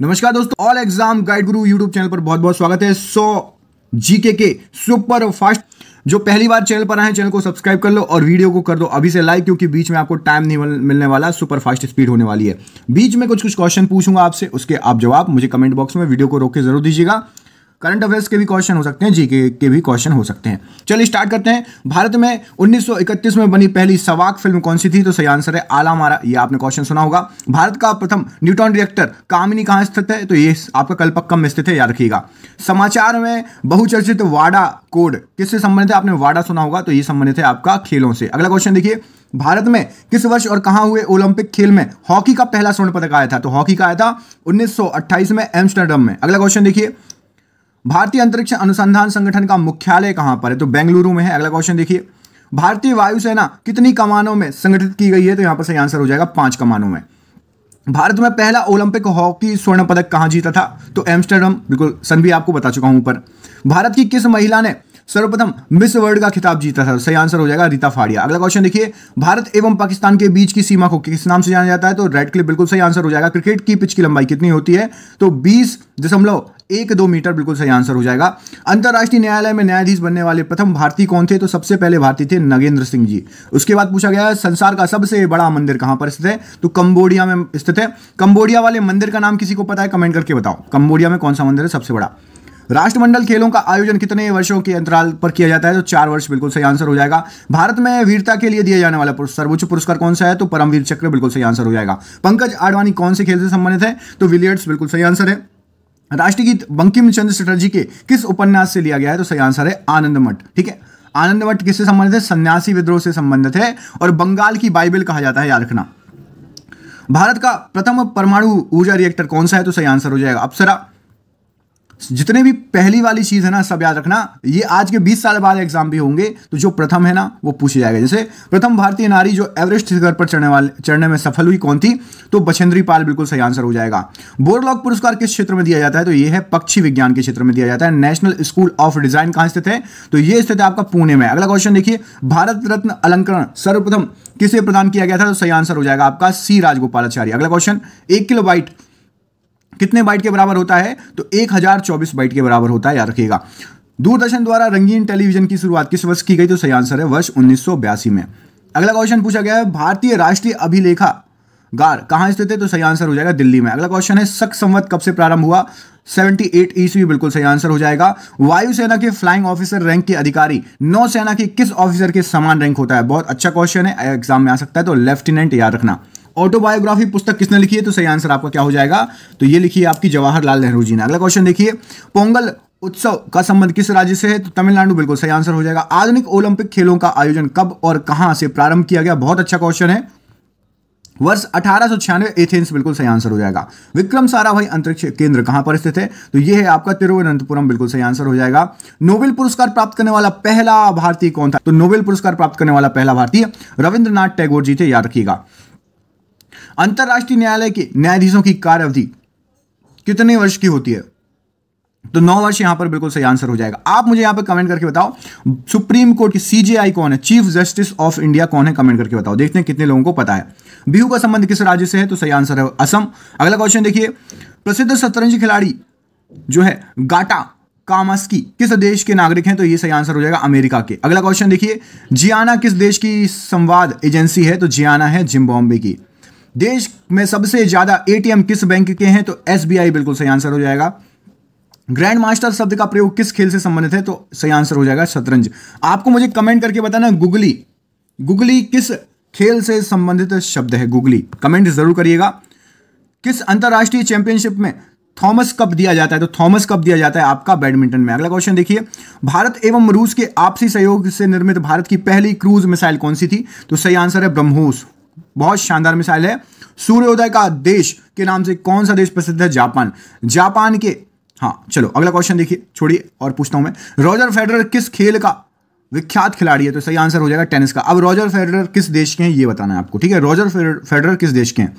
नमस्कार दोस्तों all exam guide Guru YouTube channel पर बहुत बहुत स्वागत है सो जीके के सुपर फास्ट जो पहली बार चैनल पर आए चैनल को सब्सक्राइब कर लो और वीडियो को कर दो अभी से लाइक क्योंकि बीच में आपको टाइम नहीं मिलने वाला सुपर फास्ट स्पीड होने वाली है बीच में कुछ कुछ क्वेश्चन पूछूंगा आपसे उसके आप जवाब मुझे कमेंट बॉक्स में वीडियो को रोक के जरूर दीजिएगा करंट अफेयर्स के भी क्वेश्चन हो सकते हैं जीके के, भी क्वेश्चन हो सकते हैं चलिए स्टार्ट करते हैं भारत में 1931 में बनी पहली सवाक फिल्म कौन सी थी तो सही आंसर है आला मारा ये आपने क्वेश्चन सुना होगा भारत का प्रथम न्यूटॉन रिएक्टर कामिनी कहाँ स्थित है तो ये आपका कल्पक्कम में स्थित है याद रखिएगा समाचार में बहुचर्चित वाडा कोड किससे संबंधित है आपने वाडा सुना होगा तो ये संबंधित है आपका खेलों से अगला क्वेश्चन देखिए भारत में किस वर्ष और कहां हुए ओलंपिक खेल में हॉकी का पहला स्वर्ण पदक आया था तो हॉकी का आया था 1928 में एम्स्टरडम में अगला क्वेश्चन देखिए भारतीय अंतरिक्ष अनुसंधान संगठन का मुख्यालय कहां पर है तो बेंगलुरु में है अगला क्वेश्चन देखिए भारतीय वायुसेना कितनी कमानों में संगठित की गई है तो यहां पर सही आंसर हो जाएगा पांच कमानों में भारत में पहला ओलंपिक हॉकी स्वर्ण पदक कहां जीता था तो एम्स्टर्डम बिल्कुल सन भी आपको बता चुका हूं ऊपर भारत की किस महिला ने सर्वप्रथम मिस वर्ल्ड का खिताब जीता था तो सही आंसर हो जाएगा रीता फाड़िया अगला क्वेश्चन देखिए भारत एवं पाकिस्तान के बीच की सीमा को किस नाम से जाना जाता है तो रेड क्लिप बिल्कुल सही आंसर हो जाएगा क्रिकेट की पिच की लंबाई कितनी होती है तो बीस दशमलव एक दो मीटर बिल्कुल सही आंसर हो जाएगा अंतर्राष्ट्रीय न्यायालय में न्यायाधीश बनने वाले प्रथम भारतीय कौन थे तो सबसे पहले भारतीय थे नगेंद्र सिंह जी उसके बाद पूछा गया संसार का सबसे बड़ा मंदिर कहां पर स्थित है तो कंबोडिया में स्थित है कंबोडिया वाले मंदिर का नाम किसी को पता है कमेंट करके बताओ कंबोडिया में कौन सा मंदिर है सबसे बड़ा राष्ट्रमंडल खेलों का आयोजन कितने वर्षों के अंतराल पर किया जाता है तो चार वर्ष बिल्कुल सही आंसर हो जाएगा भारत में वीरता के लिए दिया जाने वाला सर्वोच्च पुरस्कार कौन सा है तो परमवीर चक्र बिल्कुल सही आंसर हो जाएगा पंकज आडवाणी कौन से खेल से संबंधित है तो विलियर्ड्स बिल्कुल सही आंसर है राष्ट्रगीत बंकिम चंद्र चटर्जी के किस उपन्यास से लिया गया है तो सही आंसर है आनंद मठ ठीक है आनंद मठ किससे संबंधित है सन्यासी विद्रोह से संबंधित है और बंगाल की बाइबल कहा जाता है याद रखना भारत का प्रथम परमाणु ऊर्जा रिएक्टर कौन सा है तो सही आंसर हो जाएगा अप्सरा जितने भी पहली वाली चीज है ना सब याद रखना ये आज के 20 साल बाद एग्जाम भी होंगे तो जो प्रथम है ना वो पूछ जाएगा जैसे प्रथम भारतीय नारी जो एवरेस्ट शिखर पर चढ़ने वाले चढ़ने में सफल हुई कौन थी तो बछेंद्री पाल बिल्कुल सही आंसर हो जाएगा बोरलॉग पुरस्कार किस क्षेत्र में दिया जाता है तो ये है पक्षी विज्ञान के क्षेत्र में दिया जाता है नेशनल स्कूल ऑफ डिजाइन कहां स्थित है तो ये स्थित है आपका पुणे में अगला क्वेश्चन देखिए भारत रत्न अलंकरण सर्वप्रथम किसे प्रदान किया गया था तो सही आंसर हो जाएगा आपका सी राजगोपालाचारी अगला क्वेश्चन एक किलो वाइट कितने बाइट के बराबर होता है तो एक बाइट के बराबर होता है याद रखिएगा दूरदर्शन द्वारा रंगीन टेलीविजन की शुरुआत किस वर्ष की गई तो सही आंसर है वर्ष उन्नीस में अगला क्वेश्चन पूछा गया है भारतीय राष्ट्रीय अभिलेखा गार कहां स्थित है तो सही आंसर हो जाएगा दिल्ली में अगला क्वेश्चन है सख संवत कब से प्रारंभ हुआ 78 एट ईस्वी बिल्कुल सही आंसर हो जाएगा वायुसेना के फ्लाइंग ऑफिसर रैंक के अधिकारी नौसेना के किस ऑफिसर के समान रैंक होता है बहुत अच्छा क्वेश्चन है एग्जाम में आ सकता है तो लेफ्टिनेंट याद रखना ऑटोबायोग्राफी पुस्तक किसने लिखी है तो सही आंसर आपका क्या हो जाएगा तो ये लिखी है आपकी जवाहरलाल नेहरू जी ने अगला क्वेश्चन देखिए पोंगल उत्सव का संबंध किस राज्य से है तो तमिलनाडु बिल्कुल सही आंसर हो जाएगा आधुनिक ओलंपिक खेलों का आयोजन कब और कहां से प्रारंभ किया गया बहुत अच्छा क्वेश्चन है वर्ष अठारह एथेंस बिल्कुल सही आंसर हो जाएगा विक्रम साराभाई अंतरिक्ष केंद्र कहां पर स्थित है तो ये है आपका तिरुवनंतपुरम बिल्कुल सही आंसर हो जाएगा नोबेल पुरस्कार प्राप्त करने वाला पहला भारतीय कौन था तो नोबेल पुरस्कार प्राप्त करने वाला पहला भारतीय रविंद्रनाथ टैगोर जी थे याद रखिएगा अंतर्राष्ट्रीय न्यायालय के न्यायाधीशों की अवधि कितने वर्ष की होती है तो नौ वर्ष यहां पर बिल्कुल सही आंसर हो जाएगा आप मुझे यहां पर कमेंट करके बताओ सुप्रीम कोर्ट की सीजेआई कौन है चीफ जस्टिस ऑफ इंडिया कौन है कमेंट करके बताओ देखते हैं कितने लोगों को पता है बिहू का संबंध किस राज्य से है तो सही आंसर है असम अगला क्वेश्चन देखिए प्रसिद्ध शतरंज खिलाड़ी जो है गाटा कामस्की किस देश के नागरिक हैं तो ये सही आंसर हो जाएगा अमेरिका के अगला क्वेश्चन देखिए जियाना किस देश की संवाद एजेंसी है तो जियाना है जिम्बाब्वे की देश में सबसे ज्यादा एटीएम किस बैंक के हैं तो एसबीआई बिल्कुल सही आंसर हो जाएगा ग्रैंड मास्टर शब्द का प्रयोग किस खेल से संबंधित है तो सही आंसर हो जाएगा शतरंज आपको मुझे कमेंट करके बताना गुगली गुगली किस खेल से संबंधित शब्द है गुगली कमेंट जरूर करिएगा किस अंतर्राष्ट्रीय चैंपियनशिप में थॉमस कप दिया जाता है तो थॉमस कप दिया जाता है आपका बैडमिंटन में अगला क्वेश्चन देखिए भारत एवं रूस के आपसी सहयोग से निर्मित भारत की पहली क्रूज मिसाइल कौन सी थी तो सही आंसर है ब्रह्मोस बहुत शानदार मिसाइल है सूर्योदय का देश के नाम से कौन सा देश प्रसिद्ध है जापान जापान के हाँ चलो अगला क्वेश्चन देखिए छोड़िए और पूछता हूं मैं रॉजर फेडरर किस खेल का विख्यात खिलाड़ी है तो सही आंसर हो जाएगा टेनिस का अब रॉजर फेडरर किस देश के हैं ये बताना है आपको ठीक है रॉजर फेडरर किस देश के हैं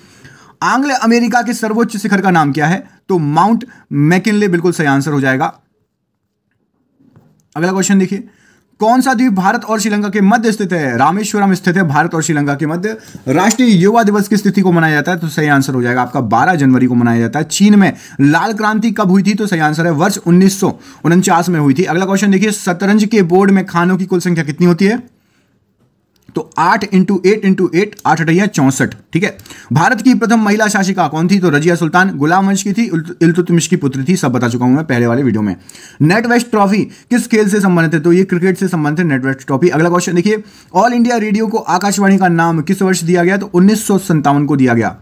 आंग्ल अमेरिका के सर्वोच्च शिखर का नाम क्या है तो माउंट मैकिनले बिल्कुल सही आंसर हो जाएगा अगला क्वेश्चन देखिए कौन सा द्वीप भारत और श्रीलंका के मध्य स्थित है रामेश्वरम स्थित है भारत और श्रीलंका के मध्य राष्ट्रीय युवा दिवस की स्थिति को मनाया जाता है तो सही आंसर हो जाएगा आपका 12 जनवरी को मनाया जाता है चीन में लाल क्रांति कब हुई थी तो सही आंसर है वर्ष उन्नीस में हुई थी अगला क्वेश्चन देखिए शतरंज के बोर्ड में खानों की कुल संख्या कितनी होती है तो आठ इंटू एट इंटू एट आठ अठैया चौंसठ ठीक है भारत की प्रथम महिला शासिका कौन थी तो रजिया सुल्तान गुलाम वंश की थी इल्तुतमिश की पुत्री थी सब बता चुका हूं मैं पहले वाले वीडियो में नेटवेस्ट ट्रॉफी किस खेल से संबंधित है तो ये क्रिकेट से संबंधित नेटवेस्ट ट्रॉफी अगला क्वेश्चन देखिए ऑल इंडिया रेडियो को आकाशवाणी का नाम किस वर्ष दिया गया तो उन्नीस को दिया गया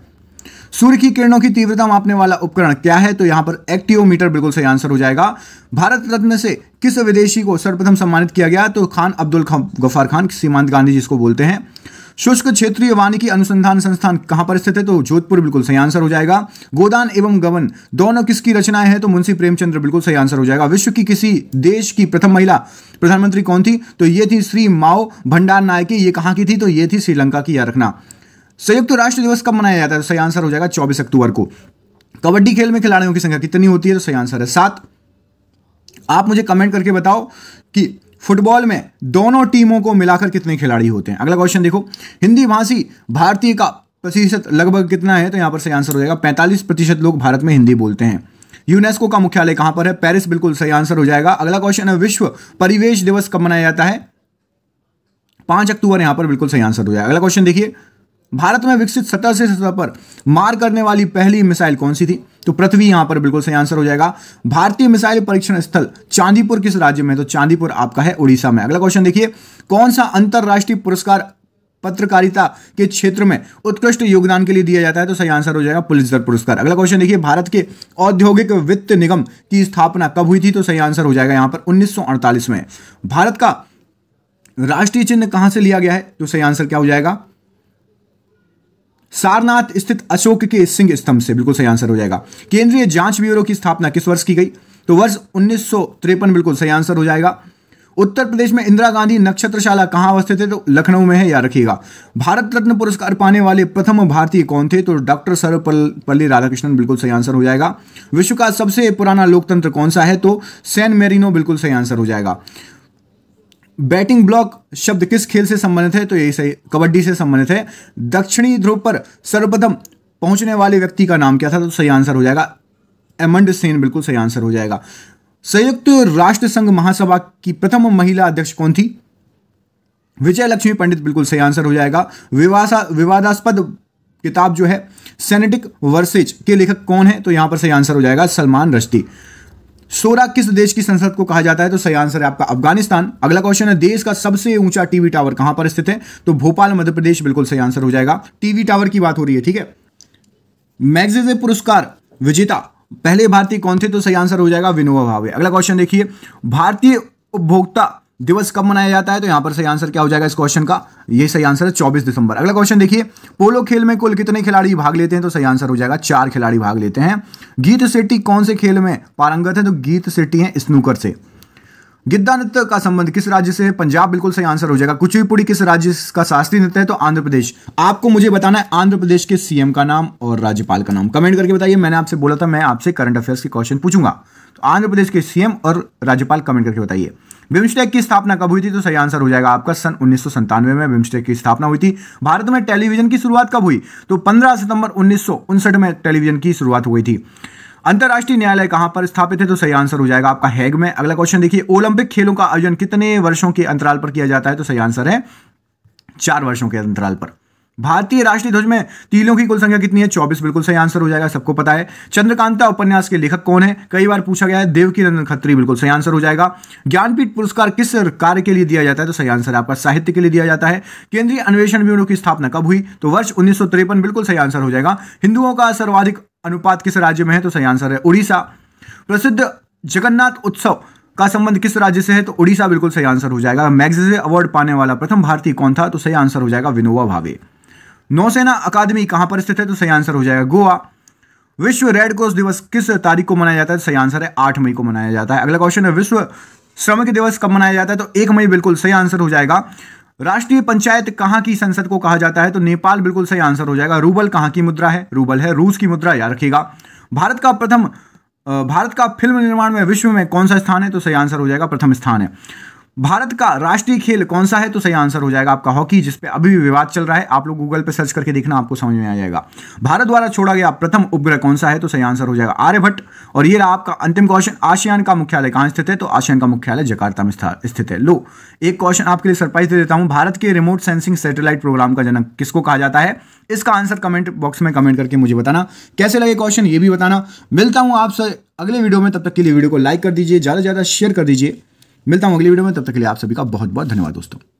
सूर्य की किरणों की तीव्रता मापने वाला उपकरण क्या है तो यहां पर एक्टिवीटर बिल्कुल सही आंसर हो जाएगा भारत रत्न से किस विदेशी को सर्वप्रथम सम्मानित किया गया तो खान अब्दुल गफार खान सीमांत गांधी जिसको बोलते हैं शुष्क क्षेत्रीय वानिकी अनुसंधान संस्थान कहां पर स्थित है तो जोधपुर बिल्कुल सही आंसर हो जाएगा गोदान एवं गवन दोनों किसकी रचनाएं हैं तो मुंशी प्रेमचंद्र बिल्कुल सही आंसर हो जाएगा विश्व की किसी देश की प्रथम महिला प्रधानमंत्री कौन थी तो ये थी श्री माओ भंडार नायकी ये कहां की थी तो ये थी श्रीलंका की याद रखना संयुक्त राष्ट्र दिवस कब मनाया जाता है तो सही आंसर हो जाएगा चौबीस अक्टूबर को कबड्डी खेल में खिलाड़ियों की संख्या कितनी होती है तो सही आंसर है सात आप मुझे कमेंट करके बताओ कि फुटबॉल में दोनों टीमों को मिलाकर कितने खिलाड़ी होते हैं अगला क्वेश्चन देखो हिंदी भाषी भारतीय का प्रतिशत लगभग कितना है तो यहां पर सही आंसर हो जाएगा पैंतालीस प्रतिशत लोग भारत में हिंदी बोलते हैं यूनेस्को का मुख्यालय कहां पर है पेरिस बिल्कुल सही आंसर हो जाएगा अगला क्वेश्चन है विश्व परिवेश दिवस कब मनाया जाता है पांच अक्टूबर यहां पर बिल्कुल सही आंसर हो जाएगा अगला क्वेश्चन देखिए भारत में विकसित सतह से सतह पर मार करने वाली पहली मिसाइल कौन सी थी तो पृथ्वी यहां पर बिल्कुल सही आंसर हो जाएगा भारतीय मिसाइल परीक्षण स्थल चांदीपुर किस राज्य में तो चांदीपुर आपका है उड़ीसा में अगला क्वेश्चन देखिए कौन सा अंतरराष्ट्रीय पुरस्कार पत्रकारिता के क्षेत्र में उत्कृष्ट योगदान के लिए दिया जाता है तो सही आंसर हो जाएगा पुलिसदर पुरस्कार अगला क्वेश्चन देखिए भारत के औद्योगिक वित्त निगम की स्थापना कब हुई थी तो सही आंसर हो जाएगा यहां पर 1948 में भारत का राष्ट्रीय चिन्ह कहां से लिया गया है तो सही आंसर क्या हो जाएगा सारनाथ स्थित अशोक के सिंह स्तंभ से बिल्कुल सही आंसर हो जाएगा केंद्रीय जांच ब्यूरो की स्थापना किस वर्ष की गई तो वर्ष उन्नीस बिल्कुल सही आंसर हो जाएगा उत्तर प्रदेश में इंदिरा गांधी नक्षत्रशाला कहां अवस्थित है तो लखनऊ में है या रखिएगा भारत रत्न पुरस्कार पाने वाले प्रथम भारतीय कौन थे तो डॉक्टर सर्वपल्ली राधाकृष्णन बिल्कुल सही आंसर हो जाएगा विश्व का सबसे पुराना लोकतंत्र कौन सा है तो सैन मेरिनो बिल्कुल सही आंसर हो जाएगा बैटिंग ब्लॉक शब्द किस खेल से संबंधित है तो यही सही कबड्डी से संबंधित है दक्षिणी ध्रुव पर सर्वप्रथम पहुंचने वाले व्यक्ति का नाम क्या था तो सही आंसर हो जाएगा एमंड सेन बिल्कुल सही आंसर हो जाएगा संयुक्त राष्ट्र संघ महासभा की प्रथम महिला अध्यक्ष कौन थी विजय लक्ष्मी पंडित बिल्कुल सही आंसर हो जाएगा विवासा विवादास्पद किताब जो है सेनेटिक वर्सेज के लेखक कौन है तो यहां पर सही आंसर हो जाएगा सलमान रश्दी सोरा किस देश की संसद को कहा जाता है तो सही आंसर है आपका अफगानिस्तान अगला क्वेश्चन है देश का सबसे ऊंचा टीवी टावर कहां पर स्थित है तो भोपाल मध्य प्रदेश बिल्कुल सही आंसर हो जाएगा टीवी टावर की बात हो रही है ठीक है मैग्जीज पुरस्कार विजेता पहले भारतीय कौन थे तो सही आंसर हो जाएगा विनोबा भावे अगला क्वेश्चन देखिए भारतीय उपभोक्ता दिवस कब मनाया जाता है तो यहां पर सही आंसर क्या हो जाएगा इस क्वेश्चन का ये सही आंसर है चौबीस दिसंबर अगला क्वेश्चन देखिए पोलो खेल में कुल कितने खिलाड़ी भाग लेते हैं तो सही आंसर हो जाएगा चार खिलाड़ी भाग लेते हैं गीत सिटी कौन से खेल में पारंगत है तो गीत सेट्टी है स्नूकर से गिद्धा नृत्य का संबंध किस राज्य से है पंजाब बिल्कुल सही आंसर हो जाएगा कुचिपुड़ी किस राज्य का शास्त्रीय नृत्य है तो आंध्र प्रदेश आपको मुझे बताना है आंध्र प्रदेश के सीएम का नाम और राज्यपाल का नाम कमेंट करके बताइए मैंने आपसे बोला था मैं आपसे करंट अफेयर्स के क्वेश्चन पूछूंगा तो आंध्र प्रदेश के सीएम और राज्यपाल कमेंट करके बताइए बिम्स्टेक की स्थापना कब हुई थी तो सही आंसर हो जाएगा आपका सन उन्नीस में बिम्स्टेक की स्थापना हुई थी भारत में टेलीविजन की शुरुआत कब हुई तो पंद्रह सितंबर उन्नीस में टेलीविजन की शुरुआत हुई थी अंतर्राष्ट्रीय न्यायालय कहां पर स्थापित है तो सही आंसर हो जाएगा आपका हैग में अगला क्वेश्चन देखिए ओलंपिक खेलों का आयोजन कितने वर्षों के अंतराल पर किया जाता है तो सही आंसर है चार वर्षों के अंतराल पर भारतीय राष्ट्रीय ध्वज में तीलों की कुल संख्या कितनी है चौबीस बिल्कुल सही आंसर हो जाएगा सबको पता है चंद्रकांता उपन्यास के लेखक कौन है कई बार पूछा गया है देवकी नंदन खत्री बिल्कुल सही आंसर हो जाएगा ज्ञानपीठ पुरस्कार किस कार्य के लिए दिया जाता है तो सही आंसर आपका साहित्य के लिए दिया जाता है केंद्रीय अन्वेषण ब्यूरो की स्थापना कब हुई तो वर्ष उन्नीस बिल्कुल सही आंसर हो जाएगा हिंदुओं का सर्वाधिक अनुपात किस राज्य में है तो सही आंसर है उड़ीसा प्रसिद्ध जगन्नाथ उत्सव का संबंध किस राज्य से है तो उड़ीसा बिल्कुल सही आंसर हो जाएगा मैगजीजे अवार्ड पाने वाला प्रथम भारतीय कौन था तो सही आंसर हो जाएगा विनोबा भावे नौसेना अकादमी कहां पर स्थित है तो सही आंसर हो जाएगा गोवा विश्व रेड क्रॉस दिवस किस तारीख को मनाया जाता है तो सही आंसर है आठ मई को मनाया जाता है अगला क्वेश्चन है विश्व श्रमिक दिवस कब मनाया जाता है तो एक मई बिल्कुल सही आंसर हो जाएगा राष्ट्रीय पंचायत कहां की संसद को कहा जाता है तो नेपाल बिल्कुल सही आंसर हो जाएगा रूबल कहां की मुद्रा है रूबल है रूस की मुद्रा याद रखिएगा भारत का प्रथम भारत का फिल्म निर्माण में विश्व में कौन सा स्थान है तो सही आंसर हो जाएगा प्रथम स्थान है भारत का राष्ट्रीय खेल कौन सा है तो सही आंसर हो जाएगा आपका हॉकी जिस पे अभी भी विवाद चल रहा है आप लोग गूगल पे सर्च करके देखना आपको समझ में आ जाएगा भारत द्वारा छोड़ा गया प्रथम उपग्रह कौन सा है तो सही आंसर हो जाएगा आर्यभट्ट और ये रहा आपका अंतिम क्वेश्चन आसियान का मुख्यालय कहां स्थित है तो आसियान का मुख्यालय जकार्ता में स्थित है लो एक क्वेश्चन आपके लिए सरप्राइज दे देता हूं भारत के रिमोट सेंसिंग सेटेलाइट प्रोग्राम का जनक किसको कहा जाता है इसका आंसर कमेंट बॉक्स में कमेंट करके मुझे बताना कैसे लगे क्वेश्चन ये भी बताना मिलता हूं आपसे अगले वीडियो में तब तक के लिए वीडियो को लाइक कर दीजिए ज़्यादा से ज़्यादा शेयर कर दीजिए मिलता हूँ अगली वीडियो में तब तक के लिए आप सभी का बहुत बहुत धन्यवाद दोस्तों